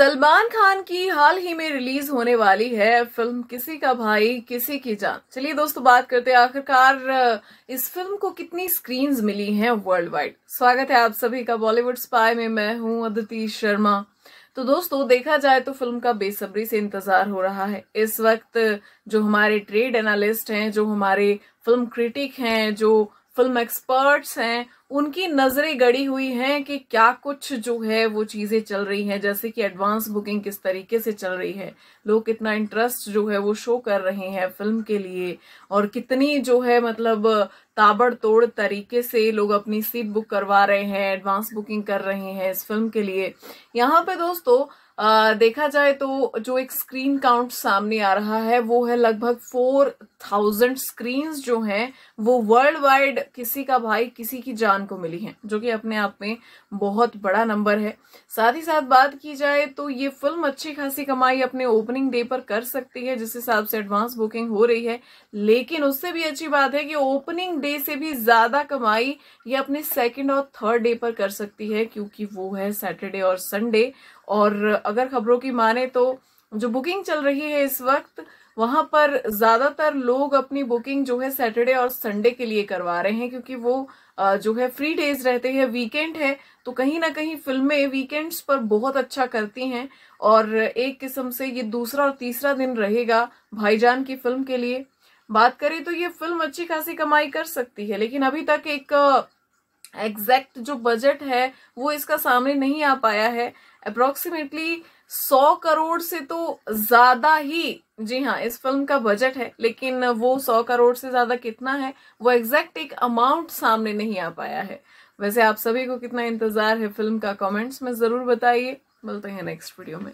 सलमान खान की हाल ही में रिलीज होने वाली है फिल्म किसी का भाई किसी की जान चलिए दोस्तों बात करते हैं आखिरकार इस फिल्म को कितनी स्क्रीन्स मिली हैं वर्ल्ड वाइड स्वागत है आप सभी का बॉलीवुड स्पाई में मैं हूं अदिति शर्मा तो दोस्तों देखा जाए तो फिल्म का बेसब्री से इंतजार हो रहा है इस वक्त जो हमारे ट्रेड एनालिस्ट हैं जो हमारे फिल्म क्रिटिक हैं जो फिल्म एक्सपर्ट्स हैं उनकी नज़रें गड़ी हुई हैं कि क्या कुछ जो है वो चीज़ें चल रही हैं जैसे कि एडवांस बुकिंग किस तरीके से चल रही है लोग कितना इंटरेस्ट जो है वो शो कर रहे हैं फिल्म के लिए और कितनी जो है मतलब ताबड़तोड़ तरीके से लोग अपनी सीट बुक करवा रहे हैं एडवांस बुकिंग कर रहे हैं इस फिल्म के लिए यहाँ पे दोस्तों देखा जाए तो जो एक स्क्रीन काउंट सामने आ रहा है वो है लगभग फोर थाउजेंड स्क्रीन जो हैं वो वर्ल्ड वाइड किसी का भाई किसी की जान को मिली हैं जो कि अपने आप में बहुत बड़ा नंबर है साथ ही साथ बात की जाए तो ये फिल्म अच्छी खासी कमाई अपने ओपनिंग डे पर कर सकती है जिस हिसाब से एडवांस बुकिंग हो रही है लेकिन उससे भी अच्छी बात है कि ओपनिंग डे से भी ज्यादा कमाई ये अपने सेकेंड और थर्ड डे पर कर सकती है क्योंकि वो है सैटरडे और संडे और अगर खबरों की माने तो जो बुकिंग चल रही है इस वक्त वहां पर ज्यादातर लोग अपनी बुकिंग जो है सैटरडे और संडे के लिए करवा रहे हैं क्योंकि वो जो है फ्री डेज रहते हैं वीकेंड है तो कहीं ना कहीं फिल्में वीकेंड्स पर बहुत अच्छा करती हैं और एक किस्म से ये दूसरा और तीसरा दिन रहेगा भाईजान की फिल्म के लिए बात करें तो ये फिल्म अच्छी खासी कमाई कर सकती है लेकिन अभी तक एक एग्जैक्ट जो बजट है वो इसका सामने नहीं आ पाया है अप्रोक्सीमेटली सौ करोड़ से तो ज्यादा ही जी हाँ इस फिल्म का बजट है लेकिन वो सौ करोड़ से ज्यादा कितना है वो एग्जैक्ट एक अमाउंट सामने नहीं आ पाया है वैसे आप सभी को कितना इंतजार है फिल्म का कमेंट्स में जरूर बताइए मिलते हैं नेक्स्ट वीडियो में